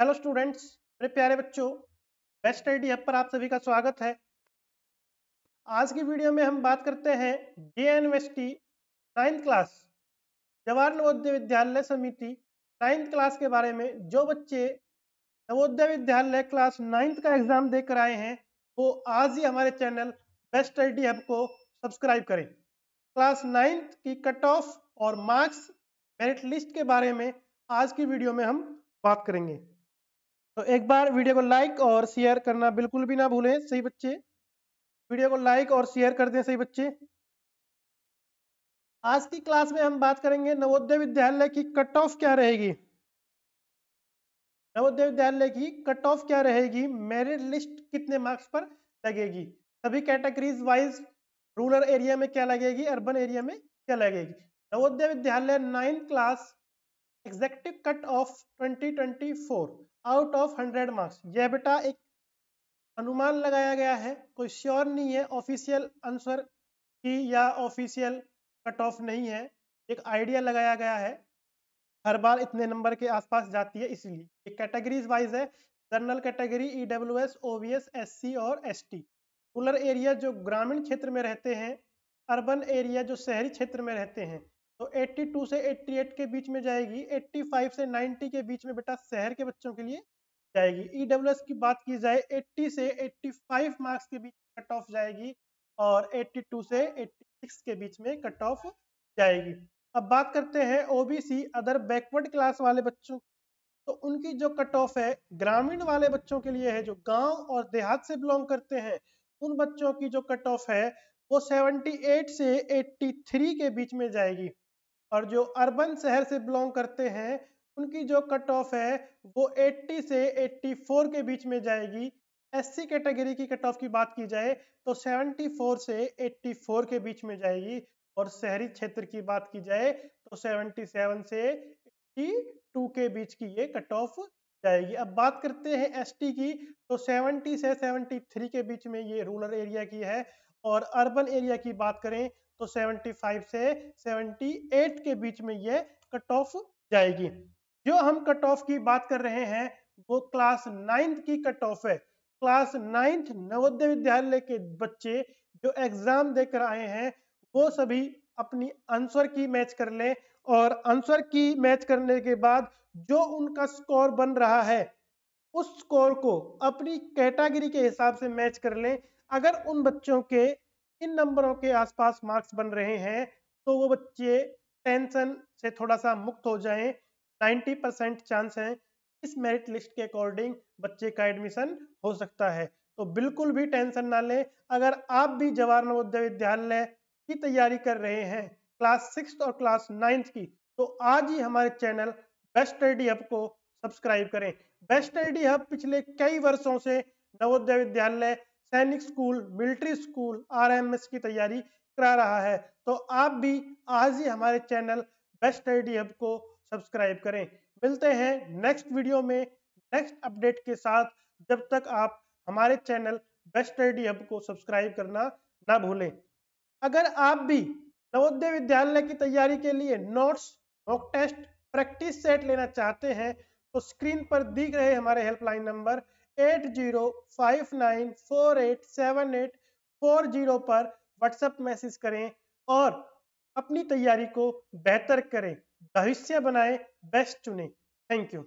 hello students मेरे प्यारे बच्चों बेस्ट आईडी हब पर आप सभी का स्वागत है आज की वीडियो में हम बात करते हैं J N S T ninth class Jawahar Navodaya Vidyalaya Samiti ninth class के बारे में जो बच्चे नवोदय विद्यालय क्लास नाइन्थ का एग्जाम देकर आए हैं वो आज ही हमारे चैनल बेस्ट स्टडी हब को सब्सक्राइब करें क्लास नाइन्थ की कट ऑफ और मार्क्स मेरिट लिस्ट के बारे में आज की वीडियो में हम बात करेंगे तो एक बार वीडियो को लाइक और शेयर करना बिल्कुल भी ना भूलें सही बच्चे वीडियो को लाइक और शेयर कर दें सही बच्चे आज की क्लास में हम बात करेंगे नवोदय विद्यालय की कट ऑफ क्या रहेगी नवोदय विद्यालय की कट ऑफ क्या रहेगी मेरिट लिस्ट कितने मार्क्स पर लगेगी सभी कैटेगरीज वाइज रूरल एरिया में क्या लगेगी अर्बन एरिया में क्या लगेगी नवोदय विद्यालय नाइन्थ क्लास एग्जेक्टिव cut off four out of hundred marks यह बेटा एक अनुमान लगाया गया है कोई श्योर नहीं है ऑफिशियल आंसर की या ऑफिशियल कट ऑफ नहीं है एक आइडिया लगाया गया है हर बार इतने नंबर के आसपास जाती है इसलिए एक कैटेगरीज वाइज है general category E W S O V S S C और एस टी रूरल एरिया जो ग्रामीण क्षेत्र में रहते हैं अर्बन एरिया जो शहरी क्षेत्र में रहते हैं तो 82 से 88 के बीच में जाएगी 85 से 90 के बीच में बेटा शहर के बच्चों के लिए जाएगी ई e की बात की जाए 80 से 85 मार्क्स के बीच कट ऑफ जाएगी और 82 से 86 के बीच में कट ऑफ जाएगी अब बात करते हैं ओबीसी अदर बैकवर्ड क्लास वाले बच्चों तो उनकी जो कट ऑफ है ग्रामीण वाले बच्चों के लिए है जो गांव और देहात से बिलोंग करते हैं उन बच्चों की जो कट ऑफ है वो 78 से 83 के बीच में जाएगी और जो अर्बन शहर से बिलोंग करते हैं उनकी जो कट ऑफ है वो 80 से 84 के बीच में जाएगी एससी कैटेगरी की कट ऑफ की बात की जाए तो 74 से 84 के बीच में जाएगी और शहरी क्षेत्र की बात की जाए तो 77 से 82 के बीच की ये कट ऑफ जाएगी अब बात करते हैं एसटी की तो 70 से 73 के बीच में ये रूरल एरिया की है और अर्बन एरिया की बात करें तो 75 से 78 के बीच में ये कट ऑफ जाएगी जो हम कट ऑफ की बात कर रहे हैं वो क्लास नाइन्थ की कट ऑफ है क्लास नाइन्थ नवोदय विद्यालय के बच्चे जो एग्जाम देकर आए हैं वो सभी अपनी आंसर की मैच कर लें और आंसर की मैच करने के बाद जो उनका स्कोर बन रहा है उस स्कोर को अपनी कैटेगरी के हिसाब से मैच कर लें अगर उन बच्चों के इन नंबरों के आसपास मार्क्स बन रहे हैं तो वो बच्चे टेंशन से थोड़ा सा मुक्त हो जाएं 90 परसेंट चांस हैं इस मेरिट लिस्ट के अकॉर्डिंग बच्चे का एडमिशन हो सकता है तो बिल्कुल भी टेंशन ना लें अगर आप भी जवाहर नवोदय विद्यालय की तैयारी कर रहे हैं क्लास सिक्स और क्लास नाइन्थ की तो आज ही हमारे चैनल बेस्ट स्टडी हब को सब्सक्राइब करें बेस्ट स्टडी हब पिछले कई वर्षों से नवोदय विद्यालय सैनिक स्कूल मिलिट्री स्कूल आर की तैयारी करा रहा है तो आप भी आज ही हमारे चैनल बेस्ट स्टडी हब को सब्सक्राइब करें मिलते हैं नेक्स्ट वीडियो में नेक्स्ट अपडेट के साथ जब तक आप हमारे चैनल बेस्ट स्टडी हब को सब्सक्राइब करना ना भूलें अगर आप भी नवोदय विद्यालय की तैयारी के लिए notes mock test practice set लेना चाहते हैं तो स्क्रीन पर दिख रहे हमारे helpline number eight zero five nine four eight seven eight four zero पर व्हाट्सएप मैसेज करें और अपनी तैयारी को बेहतर करें भविष्य बनाएं बेस्ट चुनें थैंक यू